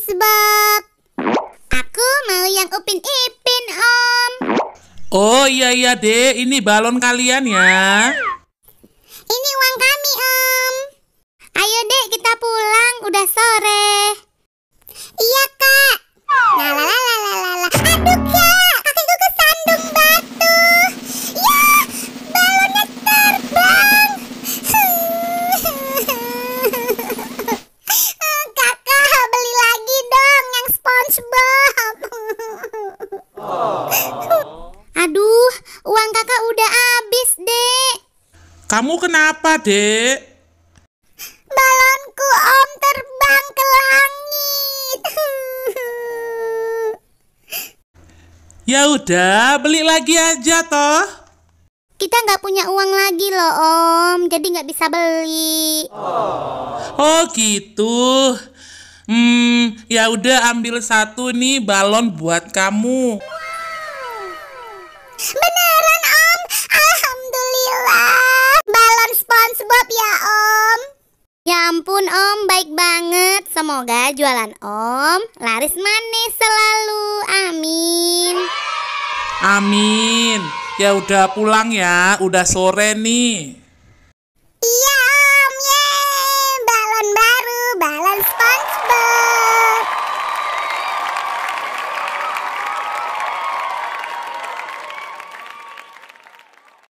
SpongeBob. Aku mau yang Upin Ipin, Om. Oh iya iya, Dek. Ini balon kalian ya. Aduh, uang kakak udah habis, dek. Kamu kenapa, dek? Balonku om terbang ke langit. ya udah, beli lagi aja, toh. Kita nggak punya uang lagi loh, om. Jadi nggak bisa beli. Oh, oh gitu. Hmm, Ya udah ambil satu nih balon buat kamu. Beneran Om, alhamdulillah. Balon SpongeBob ya Om. Ya ampun Om, baik banget. Semoga jualan Om laris manis selalu. Amin. Amin. Ya udah pulang ya, udah sore nih.